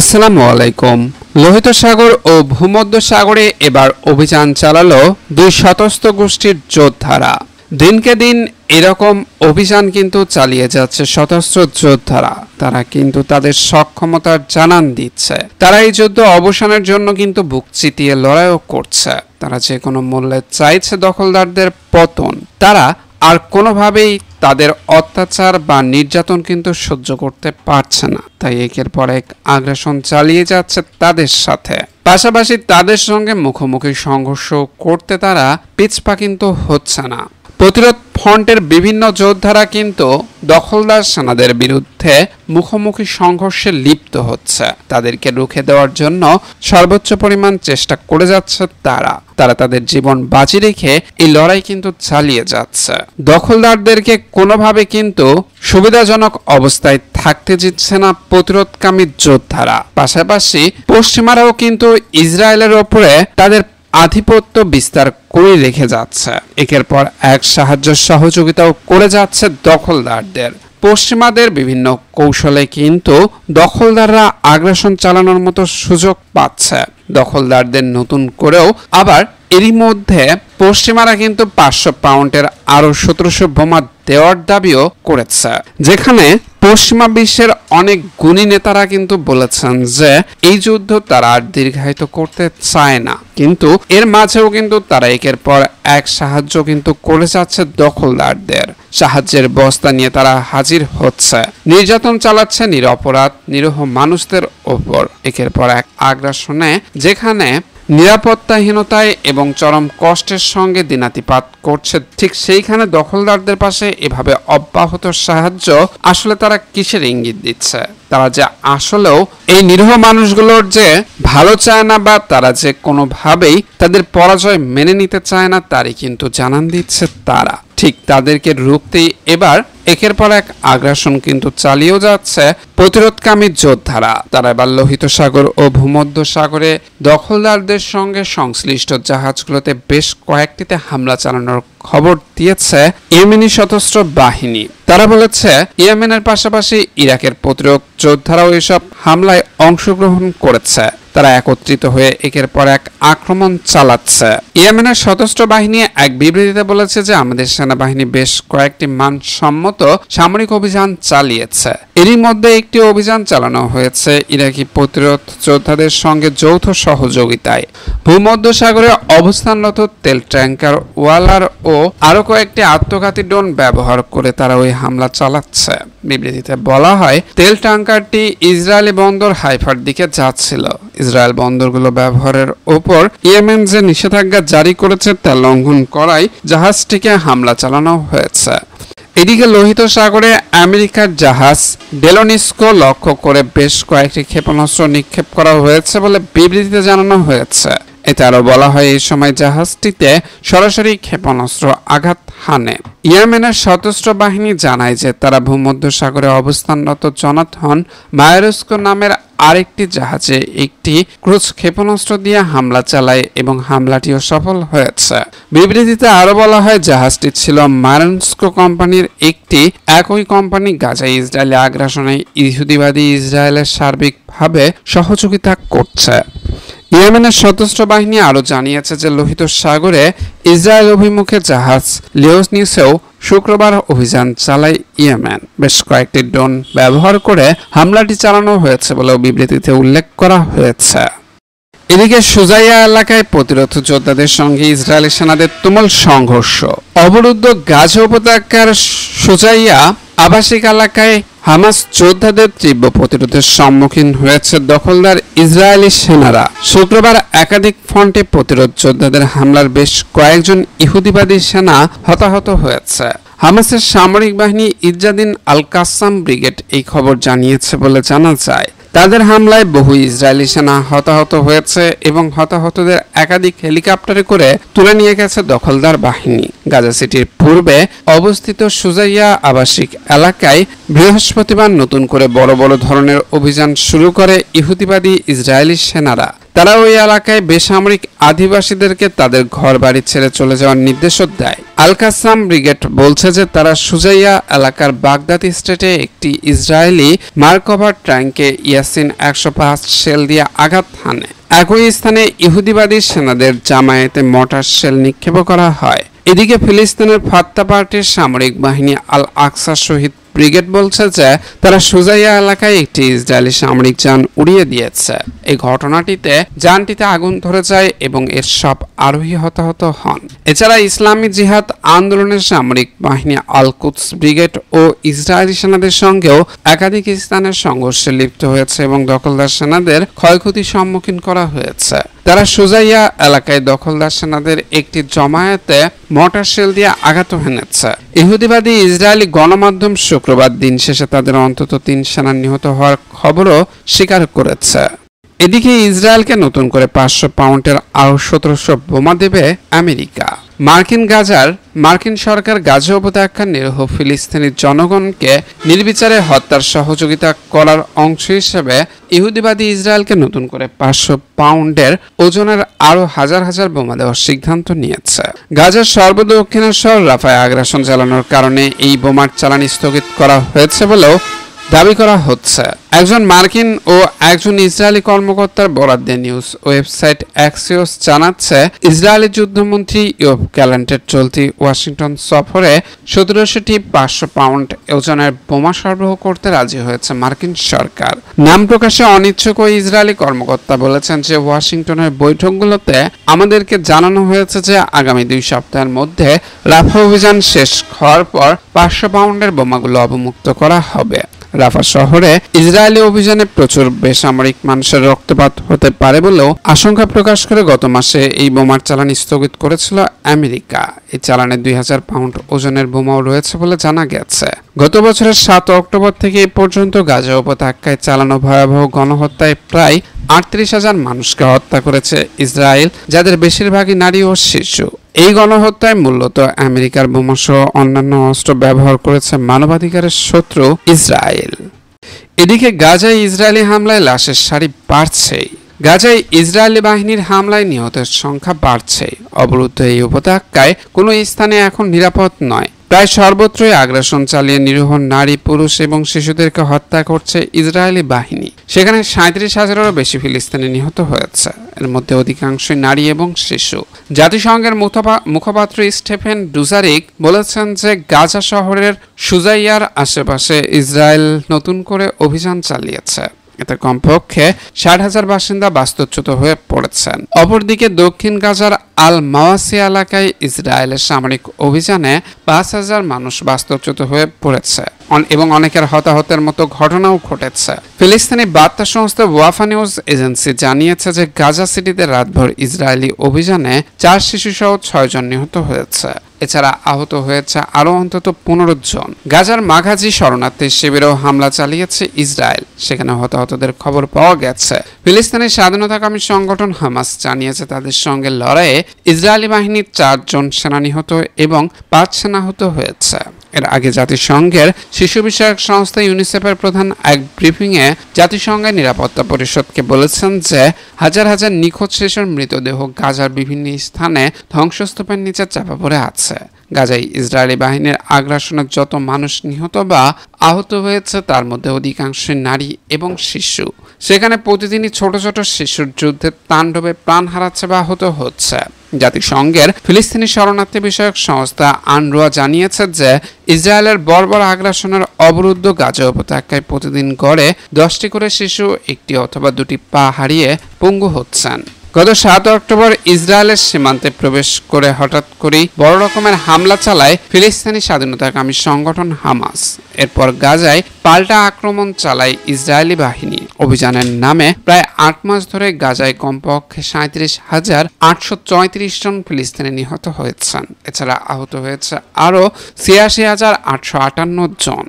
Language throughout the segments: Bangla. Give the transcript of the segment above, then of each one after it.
আসসালামু আলাইকুম লোহিত সাগর ও ভূমধ্য সাগরে এবার অভিযান চালালো দুই সশস্ত্র গোষ্ঠীর যোদ্ধারা দিনকে দিন এরকম অভিযান কিন্তু চালিয়ে যাচ্ছে সশস্ত্র যোদ্ধারা তারা কিন্তু তাদের সক্ষমতার জানান দিচ্ছে তারা এই যুদ্ধ অবসানের জন্য কিন্তু বুক চিতিয়ে লড়াইও করছে তারা যে কোনো মূল্যে চাইছে দখলদারদের পতন তারা আর কোনোভাবেই তাদের অত্যাচার বা নির্যাতন কিন্তু সহ্য করতে পারছে না তাই একের পর এক আগ্রাসন চালিয়ে যাচ্ছে তাদের সাথে পাশাপাশি তাদের সঙ্গে মুখোমুখি সংঘর্ষ করতে তারা পিছপা কিন্তু হচ্ছে না প্রতিরোধ ফ্রন্টের বিভিন্ন যোদ্ধারা কিন্তু দখলদার সেনাদের বিরুদ্ধে মুখোমুখি সংঘর্ষে লিপ্ত হচ্ছে তাদেরকে রুখে দেওয়ার জন্য সর্বোচ্চ পরিমাণ চেষ্টা করে যাচ্ছে তারা তারা তাদের জীবন বাজি রেখে এই লড়াই কিন্তু চালিয়ে যাচ্ছে দখলদারদেরকে কোনোভাবে কিন্তু সুবিধাজনক অবস্থায় থাকতে দিচ্ছে না প্রতিরোধকামী যোদ্ধারা পাশাপাশি পশ্চিমারাও কিন্তু ইসরায়েলের ওপরে তাদের আধিপত্য বিস্তার করে রেখে যাচ্ছে একের পর এক সাহায্য সহযোগিতাও করে যাচ্ছে দখলদারদের পশ্চিমাদের বিভিন্ন কৌশলে কিন্তু দখলদাররা আগ্রাসন চালানোর মতো সুযোগ পাচ্ছে দখলদারদের নতুন করেও আবার এরই মধ্যে পশ্চিমারা কিন্তু পাঁচশো পাউন্ডের আরো সতেরোশো বোমা দেওয়ার দাবিও করেছে যেখানে পশ্চিমা বিশ্বের অনেক গুণী নেতারা কিন্তু বলেছেন যে এই যুদ্ধ তারা আর দীর্ঘায়িত করতে চায় না কিন্তু এর মাঝেও কিন্তু তারা একের পর এক সাহায্য কিন্তু করে যাচ্ছে দখলদারদের সাহায্যের বস্তা নিয়ে তারা হাজির হচ্ছে নির্যাতন চালাচ্ছে নিরপরাধ নিরহ মানুষদের ওপর একের পর এক আগ্রাসনে যেখানে নিরাপত্তাহীনতায় এবং চরম কষ্টের সঙ্গে দিনাতিপাত করছে ঠিক সেইখানে দখলদারদের পাশে এভাবে অব্যাহত সাহায্য আসলে তারা কিসের ইঙ্গিত দিচ্ছে তারা যে আসলেও এই নিরীহ মানুষগুলোর যে ভালো চায় না বা তারা যে কোনোভাবেই তাদের পরাজয় মেনে নিতে চায় না তারই কিন্তু জানান দিচ্ছে তারা ঠিক তাদেরকে রুখতেই এবার একের পর এক আগ্রাসন কিন্তু চালিয়েও যাচ্ছে প্রতিরোধকামী যোদ্ধারা তারা এবার লোহিত সাগর ও ভূমধ্য সাগরে দখলদারদের সঙ্গে সংশ্লিষ্ট জাহাজগুলোতে বেশ কয়েকটিতে হামলা চালানোর খবর দিয়েছে ইয়েমেনি সশস্ত্র বাহিনী তারা বলেছে ইয়েমেনের পাশাপাশি ইরাকের প্রতিরোধ যোদ্ধারাও এসব হামলায় অংশগ্রহণ করেছে তারা একত্রিত হয়ে একের পর এক আক্রমণ চালাচ্ছে ইয়েমেনের সশস্ত্র বাহিনী এক বিবৃতিতে বলেছে যে আমাদের সেনাবাহিনী বেশ কয়েকটি মানসম্মত সামরিক অভিযান চালিয়েছে এরই মধ্যে একটি অভিযান চালানো হয়েছে ইরাকি প্রতিরোধ যোদ্ধাদের সঙ্গে যৌথ সহযোগিতায় ভূমধ্য সাগরে অবস্থানরত তেল ট্যাঙ্কার ওয়ালার ও আরো কয়েকটি আত্মঘাতী ড্রোন ব্যবহার করে তারা ওই হামলা চালাচ্ছে বিবৃতিতে বলা হয় তেল ট্যাঙ্কার ট্যাঙ্কারটি ইসরায়েলি বন্দর হাইফার দিকে যাচ্ছিল ইসরায়েল বন্দরগুলো ব্যবহারের ওপর ইয়েমেন যে নিষেধাজ্ঞা জারি করেছে তা লঙ্ঘন করায় জাহাজটিকে হামলা চালানো হয়েছে এদিকে লোহিত সাগরে আমেরিকার জাহাজ ডেলোনিস্কো লক্ষ্য করে বেশ কয়েকটি ক্ষেপণাস্ত্র নিক্ষেপ করা হয়েছে বলে বিবৃতিতে জানানো হয়েছে এতে আরও বলা হয় এই সময় জাহাজটিতে সরাসরি ক্ষেপণাস্ত্র আঘাত হানে ইয়েমেনের সশস্ত্র বাহিনী জানায় যে তারা ভূমধ্যসাগরে অবস্থানরত জনাথন মায়ারস্কো নামের আরেকটি জাহাজে একটি ক্রুজ ক্ষেপণাস্ত্র দিয়ে হামলা চালায় এবং হামলাটিও সফল হয়েছে বিবৃতিতে আরও বলা হয় জাহাজটি ছিল মায়ারস্কো কোম্পানির একটি একই কোম্পানি গাজা ইসরায়েলে আগ্রাসনে ইহুদিবাদী ইসরায়েলের সার্বিকভাবে সহযোগিতা করছে ইয়েমেনের সশস্ত্র বাহিনী আরও জানিয়েছে যে লোহিত সাগরে ইসরায়েল অভিমুখে জাহাজ লিওস নিউসেও শুক্রবার অভিযান চালায় ইয়েমেন বেশ কয়েকটি ড্রোন ব্যবহার করে হামলাটি চালানো হয়েছে বলেও বিবৃতিতে উল্লেখ করা হয়েছে এদিকে সুজাইয়া এলাকায় প্রতিরোধ যোদ্ধাদের সঙ্গে ইসরায়েলি সেনাদের তুমুল সংঘর্ষ অবরুদ্ধ গাজ উপত্যকার সুজাইয়া আবাসিক এলাকায় হামাস যোদ্ধাদের তীব্র প্রতিরোধের সম্মুখীন হয়েছে দখলদার ইসরায়েলি সেনারা শুক্রবার একাধিক ফ্রন্টে প্রতিরোধ যোদ্ধাদের হামলার বেশ কয়েকজন ইহুদিবাদী সেনা হতাহত হয়েছে হামাসের সামরিক বাহিনী ইজাদিন আল কাসাম ব্রিগেড এই খবর জানিয়েছে বলে জানা যায় তাদের হামলায় বহু ইসরায়েলি সেনা হতাহত হয়েছে এবং হতাহতদের একাধিক হেলিকপ্টারে করে তুলে নিয়ে গেছে দখলদার বাহিনী গাজা সিটির পূর্বে অবস্থিত সুজাইয়া আবাসিক এলাকায় বৃহস্পতিবার নতুন করে বড় বড় ধরনের অভিযান শুরু করে ইহুদিবাদী ইসরায়েলি সেনারা তারা ওই এলাকায় বেসামরিক আদিবাসীদেরকে তাদের ঘর বাড়ি ছেড়ে চলে যাওয়ার নির্দেশও দেয় আলকাসাম ব্রিগেড বলছে যে তারা সুজাইয়া এলাকার বাগদাদ স্টেটে একটি ইসরায়েলি মার্কভার ট্যাঙ্কে ইয়াসিন একশো পাঁচ শেল দিয়ে আঘাত হানে একই স্থানে ইহুদিবাদী সেনাদের জামায়াতে মটার সেল নিক্ষেপ করা হয় এদিকে ফিলিস্তিনের ফাত্তা পার্টির সামরিক বাহিনী আল আকসা শহীদ ব্রিগেড বলছে যে তারা সুজাইয়া এলাকায় একটি ইসরায়েলি সামরিক যান উড়িয়ে দিয়েছে এই ঘটনাটিতে যানটিতে আগুন ধরে যায় এবং এর সব আরোহী হতাহত হন এছাড়া ইসলামী জিহাদ আন্দোলনের সামরিক বাহিনী আলকুৎস ব্রিগেড ও ইসরায়েলি সেনাদের সঙ্গেও একাধিক স্থানের সংঘর্ষে লিপ্ত হয়েছে এবং দখলদার সেনাদের ক্ষয়ক্ষতির সম্মুখীন করা হয়েছে তারা সুজাইয়া এলাকায় দখলদার সেনাদের একটি জমায়েতে মর্টার শেল দিয়ে আঘাত হেনেছে ইহুদিবাদী ইসরায়েলি গণমাধ্যম শুক্রবার দিন শেষে তাদের অন্তত তিন সেনা নিহত হওয়ার খবরও স্বীকার করেছে এদিকে ইসরায়েলকে নতুন করে পাঁচশো পাউন্ডের আরও সতেরোশো বোমা দেবে আমেরিকা মার্কিন গাজার মার্কিন সরকার গাজা উপত্যকার নিরহ ফিলিস্তিনি জনগণকে নির্বিচারে হত্যার সহযোগিতা করার অংশ হিসেবে ইহুদিবাদী ইসরায়েলকে নতুন করে পাঁচশো পাউন্ডের ওজনের আরও হাজার হাজার বোমা দেওয়ার সিদ্ধান্ত নিয়েছে গাজার সর্বদক্ষিণের শহর রাফায় আগ্রাসন চালানোর কারণে এই বোমার চালানি স্থগিত করা হয়েছে বলেও দাবি করা হচ্ছে একজন মার্কিন ও একজন ইসরায়েলি কর্মকর্তার বরাদ্দে নিউজ ওয়েবসাইট অ্যাক্সিওস জানাচ্ছে ইসরায়েলি যুদ্ধমন্ত্রী ইয়োব ক্যালেন্টের চলতি ওয়াশিংটন সফরে সতেরোশোটি পাঁচশো পাউন্ড ওজনের বোমা সরবরাহ করতে রাজি হয়েছে মার্কিন সরকার নাম প্রকাশে অনিচ্ছুক ইসরায়েলি কর্মকর্তা বলেছেন যে ওয়াশিংটনের বৈঠকগুলোতে আমাদেরকে জানানো হয়েছে যে আগামী দুই সপ্তাহের মধ্যে রাফা অভিযান শেষ হওয়ার পর পাঁচশো পাউন্ডের বোমাগুলো অবমুক্ত করা হবে রাফা শহরে ইসরায়েলি অভিযানে প্রচুর বেসামরিক মানুষের রক্তপাত হতে পারে বলেও আশঙ্কা প্রকাশ করে গত মাসে এই বোমার চালান স্থগিত করেছিল আমেরিকা এই চালানে দুই হাজার পাউন্ড ওজনের বোমাও রয়েছে বলে জানা গেছে গত বছরের সাত অক্টোবর থেকে এ পর্যন্ত গাজা উপত্যকায় চালানো ভয়াবহ গণহত্যায় প্রায় আটত্রিশ হাজার মানুষকে হত্যা করেছে ইসরায়েল যাদের বেশিরভাগই নারী ও শিশু এই গণহত্যায় মূলত আমেরিকার বোমাসহ অন্যান্য অস্ত্র ব্যবহার করেছে মানবাধিকারের শত্রু ইসরায়েল এদিকে গাজায় ইসরায়েলি হামলায় লাশের সারি বাড়ছেই গাজায় ইসরায়েলি বাহিনীর হামলায় নিহতের সংখ্যা বাড়ছে অবরুদ্ধ এই উপত্যকায় কোনো স্থানে এখন নিরাপদ নয় প্রায় সর্বত্রই আগ্রাসন চালিয়ে নিরীহ নারী পুরুষ এবং শিশুদেরকে হত্যা করছে ইসরায়েলি বাহিনী সেখানে সাঁত্রিশ হাজারেরও বেশি ফিলিস্তিনি নিহত হয়েছে এর মধ্যে অধিকাংশই নারী এবং শিশু জাতিসংঘের মুখপাত্র স্টেফেন ডুজারিক বলেছেন যে গাজা শহরের সুজাইয়ার আশেপাশে ইসরায়েল নতুন করে অভিযান চালিয়েছে এতে কমপক্ষে ষাট হাজার বাসিন্দা বাস্তুচ্যুত হয়ে পড়েছেন অপরদিকে দক্ষিণ গাজার আল মাওয়াসি এলাকায় ইসরায়েলের সামরিক অভিযানে পাঁচ হাজার মানুষ বাস্তুচ্যুত হয়ে পড়েছে এবং অনেকের হতাহতের মতো ঘটনাও ঘটেছে ফিলিস্তিনি বার্তা সংস্থা ওয়াফা নিউজ এজেন্সি জানিয়েছে যে গাজা সিটিতে রাতভর ইসরায়েলি অভিযানে চার শিশুসহ ছয়জন নিহত হয়েছে এছাড়া আহত হয়েছে আরও অন্তত পনেরো জন গাজার মাঘাজি শরণার্থী শিবিরেও হামলা চালিয়েছে ইসরায়েল সেখানে হতাহতদের খবর পাওয়া গেছে ফিলিস্তিনি স্বাধীনতাকামী সংগঠন হামাস জানিয়েছে তাদের সঙ্গে লড়াইয়ে ইসরায়েলি বাহিনীর চারজন সেনা নিহত এবং পাঁচ সেনা আহত হয়েছে এর আগে জাতিসংঘের শিশু বিষয়ক সংস্থা ইউনিসেফের প্রধান এক ব্রিফিংয়ে জাতিসংঘের নিরাপত্তা পরিষদকে বলেছেন যে হাজার হাজার নিখোঁজ শিশুর মৃতদেহ গাজার বিভিন্ন স্থানে ধ্বংসস্তূপের নিচে চাপা পড়ে আছে গাজায় ইসরায়েলি বাহিনীর আগ্রাসনে যত মানুষ নিহত বা আহত হয়েছে তার মধ্যে অধিকাংশ নারী এবং শিশু সেখানে প্রতিদিনই ছোট ছোট শিশুর যুদ্ধের তাণ্ডবে প্রাণ হারাচ্ছে বা আহত হচ্ছে জাতিসংঘের ফিলিস্তিনি শরণার্থী বিষয়ক সংস্থা আনরুয়া জানিয়েছে যে ইসরায়েলের বর্বর আগ্রাসনের অবরুদ্ধ গাজা উপত্যকায় প্রতিদিন গড়ে দশটি করে শিশু একটি অথবা দুটি পা হারিয়ে পঙ্গু হচ্ছেন গত সাত অক্টোবর ইসরায়েলের সীমান্তে প্রবেশ করে হঠাৎ করেই বড় রকমের হামলা চালায় ফিলিস্তিনি স্বাধীনতাকামী সংগঠন হামাস এরপর গাজায় পাল্টা আক্রমণ চালায় ইসরায়েলি বাহিনী অভিযানের নামে প্রায় আট মাস ধরে গাজায় কমপক্ষে সাঁত্রিশ হাজার আটশো জন ফিলিস্তিনি নিহত হয়েছেন এছাড়া আহত হয়েছে আরও ছিয়াশি হাজার আটশো আটান্ন জন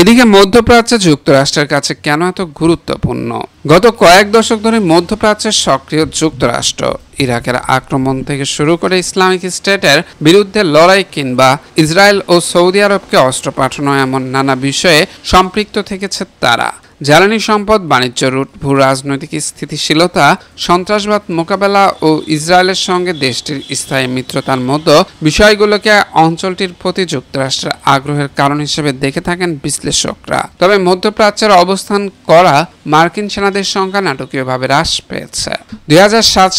এদিকে মধ্যপ্রাচ্যে যুক্তরাষ্ট্রের কাছে কেন এত গুরুত্বপূর্ণ গত কয়েক দশক ধরে মধ্যপ্রাচ্যের সক্রিয় যুক্তরাষ্ট্র ইরাকের আক্রমণ থেকে শুরু করে ইসলামিক স্টেটের বিরুদ্ধে লড়াই কিংবা ইসরায়েল ও সৌদি আরবকে অস্ত্র পাঠানো এমন নানা বিষয়ে সম্পৃক্ত থেকেছে তারা জ্বালানি সম্পদ বাণিজ্য রুট ভূ রাজনৈতিক স্থিতিশীলতা সন্ত্রাসবাদ মোকাবেলা ও ইসরায়েলের সঙ্গে দেশটির স্থায়ী মিত্রতার মতো বিষয়গুলোকে অঞ্চলটির প্রতি যুক্তরাষ্ট্রের আগ্রহের কারণ হিসেবে দেখে থাকেন বিশ্লেষকরা তবে মধ্যপ্রাচ্যের অবস্থান করা মার্কিন সেনাদের সংখ্যা নাটকীয়ভাবে হ্রাস পেয়েছে দুই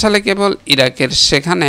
সালে কেবল ইরাকের সেখানে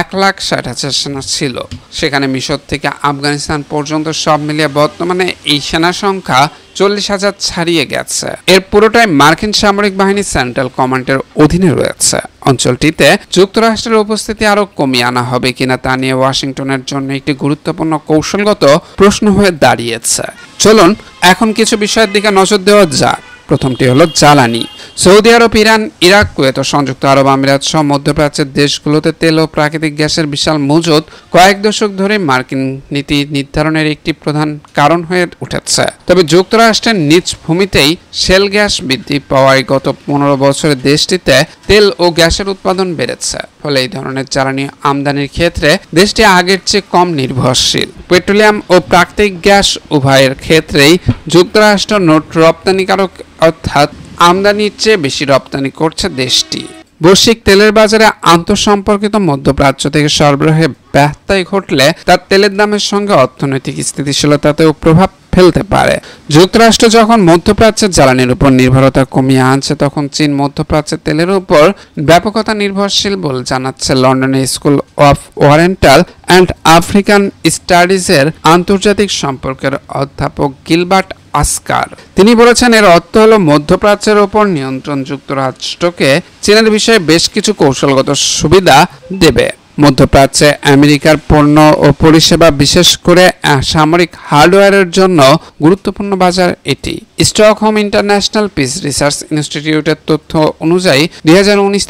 এক লাখ ষাট হাজার সেনা ছিল সেখানে মিশর থেকে আফগানিস্তান পর্যন্ত সব মিলিয়ে বর্তমানে এই সেনা সংখ্যা চল্লিশ হাজার ছাড়িয়ে গেছে এর পুরোটাই মার্কিন সামরিক বাহিনী সেন্ট্রাল কমান্ডের অধীনে রয়েছে অঞ্চলটিতে যুক্তরাষ্ট্রের উপস্থিতি আরও কমিয়ে আনা হবে কিনা তা নিয়ে ওয়াশিংটনের জন্য একটি গুরুত্বপূর্ণ কৌশলগত প্রশ্ন হয়ে দাঁড়িয়েছে চলুন এখন কিছু বিষয়ের দিকে নজর দেওয়া যাক প্রথমটি হলো জ্বালানি Saudi Arab Iran Iraq Kuwait ও সংযুক্ত আরব আমিরাত সহ মধ্যপ্রাচ্যের দেশগুলোতে তেল ও প্রাকৃতিক গ্যাসের বিশাল মজুদ কয়েক দশক ধরে মার্কিন নীতি নির্ধারণের একটি প্রধান কারণ হয়ে উঠেছে তবে যুক্তরাষ্ট্রের নিজ ভূমিতেই শেল গ্যাস বৃদ্ধি পাওয়ায় গত পনেরো বছরে দেশটিতে তেল ও গ্যাসের উৎপাদন বেড়েছে ফলে এই ধরনের জ্বালানি আমদানির ক্ষেত্রে দেশটি আগের চেয়ে কম নির্ভরশীল পেট্রোলিয়াম ও প্রাকৃতিক গ্যাস উভয়ের ক্ষেত্রেই যুক্তরাষ্ট্র নোট রপ্তানিকারক অর্থাৎ আমদানির চেয়ে বেশি রপ্তানি করছে দেশটি বৈশ্বিক তেলের বাজারে আন্তঃসম্পর্কিত মধ্যপ্রাচ্য থেকে সরবরাহে ব্যত্যয় ঘটলে তার তেলের দামের সঙ্গে অর্থনৈতিক স্থিতিশীলতাতেও প্রভাব ফেলতে পারে যুক্তরাষ্ট্র যখন মধ্যপ্রাচ্যের জ্বালানির উপর নির্ভরতা কমিয়ে আনছে তখন চীন মধ্যপ্রাচ্যের তেলের উপর ব্যাপকতা নির্ভরশীল বলে জানাচ্ছে লন্ডনের school of oriental and African স্টাডিজের আন্তর্জাতিক সম্পর্কের অধ্যাপক গিলবার্ট আসকার তিনি বলেছেন এর অর্থ হল মধ্যপ্রাচ্যের ওপর নিয়ন্ত্রণ যুক্তরাষ্ট্রকে চীনের বিষয়ে বেশ কিছু কৌশলগত সুবিধা দেবে মধ্যপ্রাচ্যে আমেরিকার পণ্য ও পরিষেবা বিশেষ করে সামরিক হার্ডওয়্যারের জন্য গুরুত্বপূর্ণ বাজার এটি স্টকহোম ইন্টারন্যাশনাল পিস রিসার্চ ইনস্টিটিউটের তথ্য অনুযায়ী দুই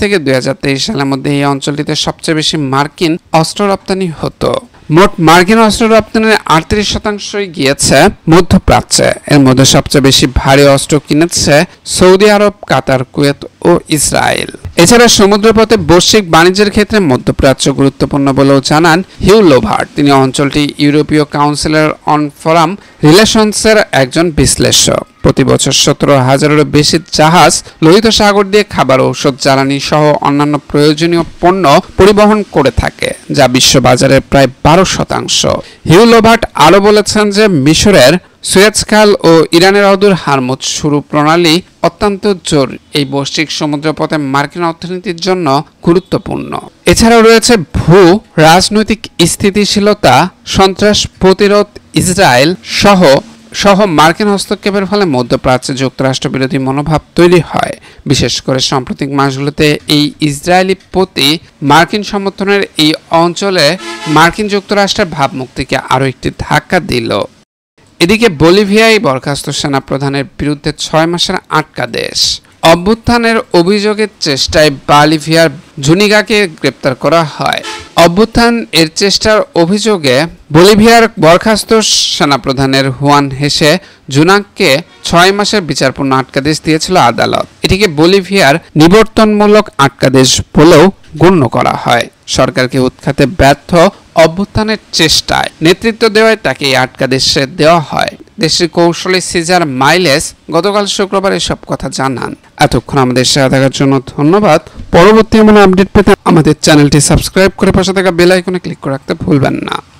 থেকে দুই সালের মধ্যে এই অঞ্চলটিতে সবচেয়ে বেশি মার্কিন অস্ত্র রপ্তানি হতো মোট মার্কিন অস্ত্র রপ্তানির আটত্রিশ শতাংশই গিয়েছে মধ্যপ্রাচ্যে এর মধ্যে সবচেয়ে বেশি ভারী অস্ত্র কিনেছে সৌদি আরব কাতার কুয়েত ও ইসরায়েল এছাড়া সমুদ্রপথে বৈশ্বিক বাণিজ্যের ক্ষেত্রে মধ্যপ্রাচ্য গুরুত্বপূর্ণ বলেও জানান হিউ লোভার্ট তিনি অঞ্চলটি ইউরোপীয় কাউন্সিলের অন ফরাম রিলেশনসের একজন বিশ্লেষক প্রতি বছর সতেরো হাজারেরও বেশি জাহাজ লোহিত সাগর দিয়ে খাবার ঔষধ জ্বালানি সহ অন্যান্য প্রয়োজনীয় পণ্য পরিবহন করে থাকে যা বিশ্ব বাজারের প্রায় বারো শতাংশ লোভার্ট আরও বলেছেন যে মিশরের সুয়েজ খাল ও ইরানের অদূর হারমুজ শুরু প্রণালী অত্যন্ত জোর এই বৈশ্বিক সমুদ্রপথে মার্কিন অর্থনীতির জন্য গুরুত্বপূর্ণ এছাড়াও রয়েছে ভূ রাজনৈতিক স্থিতিশীলতা সন্ত্রাস প্রতিরোধ ইসরায়েল সহ সহ মার্কিন হস্তক্ষেপের ফলে মধ্যপ্রাচ্যে যুক্তরাষ্ট্র বিরোধী মনোভাব তৈরি হয় বিশেষ করে সাম্প্রতিক মাসগুলোতে এই ইসরায়েলি প্রতি মার্কিন সমর্থনের এই অঞ্চলে মার্কিন যুক্তরাষ্ট্রের ভাবমুক্তিকে আরও একটি ধাক্কা দিল এদিকে বলিভিয়ায় বরখাস্ত সেনাপ্রধানের বিরুদ্ধে ছয় মাসের আটকা দেশ অভ্যুত্থানের অভিযোগের চেষ্টায় বলিভিয়ার ঝুনিগাকে গ্রেপ্তার করা হয় অভ্যুত্থান এর চেষ্টার অভিযোগে বলিভিয়ার বরখাস্ত সেনাপ্রধানের হুয়ান হেসে জুনাককে ছয় মাসের বিচারপূর্ণ আটকাদেশ দিয়েছিল আদালত এটিকে বলিভিয়ার নিবর্তনমূলক আটকাদেশ বলেও গণ্য করা হয় সরকারকে উৎখাতে ব্যর্থ অভ্যুত্থানের চেষ্টায় নেতৃত্ব দেওয়ায় তাকে আটকা দেশে দেওয়া হয় দেশের কৌশলী সিজার মাইলেস গতকাল শুক্রবার এসব কথা জানান এতক্ষণ আমাদের সাথে থাকার জন্য ধন্যবাদ পরবর্তী এমন আপডেট পেতে আমাদের চ্যানেলটি সাবস্ক্রাইব করে পাশে থাকা বেল আইকনে ক্লিক করে রাখতে ভুলবেন না